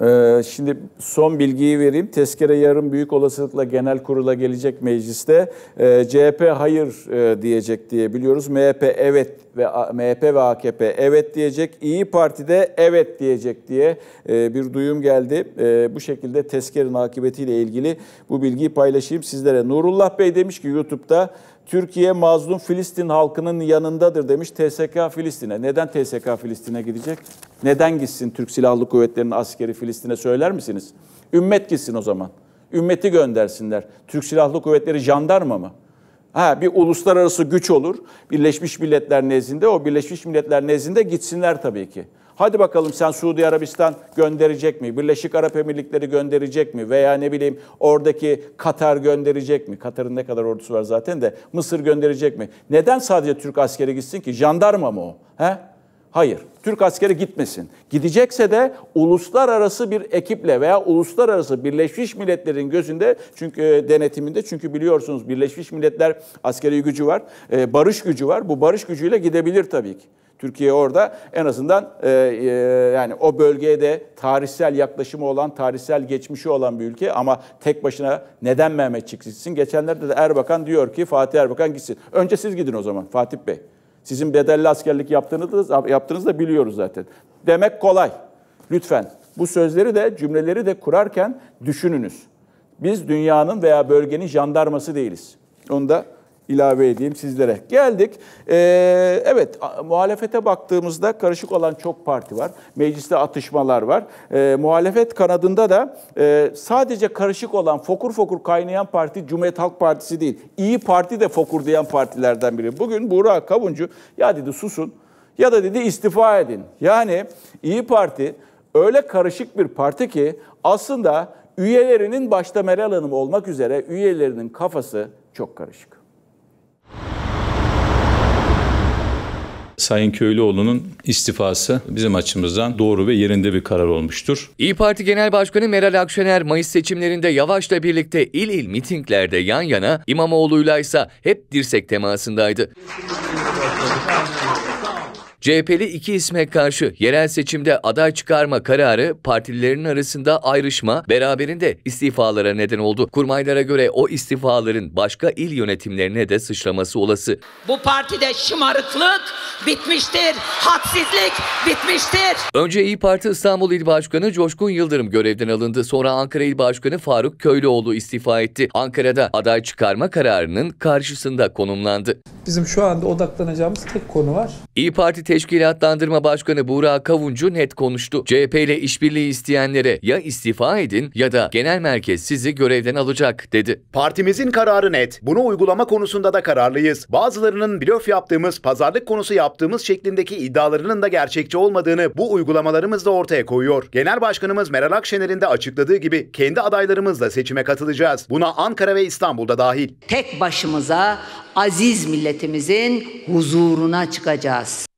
Ee, şimdi son bilgiyi vereyim. Tezkere yarın büyük olasılıkla genel kurula gelecek mecliste e, CHP hayır e, diyecek diye biliyoruz. MHP evet ve MHP ve AKP evet diyecek. İyi Parti de evet diyecek diye e, bir duyum geldi. bu şekilde tezkerin akıbetiyle ilgili bu bilgiyi paylaşayım sizlere. Nurullah Bey demiş ki YouTube'da Türkiye mazlum Filistin halkının yanındadır demiş TSK Filistin'e. Neden TSK Filistin'e gidecek? Neden gitsin Türk Silahlı Kuvvetleri'nin askeri Filistin'e? Filistin'e söyler misiniz? Ümmet gitsin o zaman. Ümmeti göndersinler. Türk Silahlı Kuvvetleri jandarma mı? Ha bir uluslararası güç olur. Birleşmiş Milletler nezdinde o Birleşmiş Milletler nezdinde gitsinler tabii ki. Hadi bakalım sen Suudi Arabistan gönderecek mi? Birleşik Arap Emirlikleri gönderecek mi? Veya ne bileyim oradaki Katar gönderecek mi? Katar'ın ne kadar ordusu var zaten de Mısır gönderecek mi? Neden sadece Türk askeri gitsin ki? Jandarma mı o? He? Hayır. Türk askeri gitmesin. Gidecekse de uluslararası bir ekiple veya uluslararası Birleşmiş Milletler'in gözünde çünkü e, denetiminde çünkü biliyorsunuz Birleşmiş Milletler askeri gücü var, e, barış gücü var. Bu barış gücüyle gidebilir tabii ki. Türkiye orada en azından e, e, yani o bölgeye de tarihsel yaklaşımı olan, tarihsel geçmişi olan bir ülke ama tek başına neden Mehmetçik gitsin? Geçenlerde de Erbakan diyor ki Fatih Erbakan gitsin. Önce siz gidin o zaman Fatih Bey. Sizin bedelli askerlik yaptığınızı yaptığınızı da biliyoruz zaten. Demek kolay. Lütfen bu sözleri de cümleleri de kurarken düşününüz. Biz dünyanın veya bölgenin jandarması değiliz. Onu da ilave edeyim sizlere. Geldik. Ee, evet muhalefete baktığımızda karışık olan çok parti var. Mecliste atışmalar var. Ee, muhalefet kanadında da e, sadece karışık olan fokur fokur kaynayan parti Cumhuriyet Halk Partisi değil. İyi Parti de fokur diyen partilerden biri. Bugün Burak Kavuncu ya dedi susun ya da dedi istifa edin. Yani İyi Parti öyle karışık bir parti ki aslında üyelerinin başta Meral Hanım olmak üzere üyelerinin kafası çok karışık. Sayın Köylüoğlu'nun istifası bizim açımızdan doğru ve yerinde bir karar olmuştur. İyi Parti Genel Başkanı Meral Akşener Mayıs seçimlerinde Yavaş'la birlikte il il mitinglerde yan yana, İmamoğlu'yla ise hep dirsek temasındaydı. CHP'li iki isme karşı yerel seçimde aday çıkarma kararı partililerin arasında ayrışma, beraberinde istifalara neden oldu. Kurmaylara göre o istifaların başka il yönetimlerine de sıçraması olası. Bu partide şımarıklık bitmiştir. Hadsizlik bitmiştir. Önce İyi Parti İstanbul İl Başkanı Coşkun Yıldırım görevden alındı. Sonra Ankara İl Başkanı Faruk Köylüoğlu istifa etti. Ankara'da aday çıkarma kararının karşısında konumlandı. Bizim şu anda odaklanacağımız tek konu var. İyi Parti Teşkilatlandırma Başkanı Burak Kavuncu net konuştu. CHP ile işbirliği isteyenlere ya istifa edin ya da genel merkez sizi görevden alacak dedi. Partimizin kararı net. Bunu uygulama konusunda da kararlıyız. Bazılarının blöf yaptığımız pazarlık konusu yaptığımız şeklindeki iddialarının da gerçekçi olmadığını bu uygulamalarımızla ortaya koyuyor. Genel Başkanımız Meral Akşener'in de açıkladığı gibi kendi adaylarımızla seçime katılacağız. Buna Ankara ve İstanbul'da dahil. Tek başımıza aziz milletimizin huzuruna çıkacağız.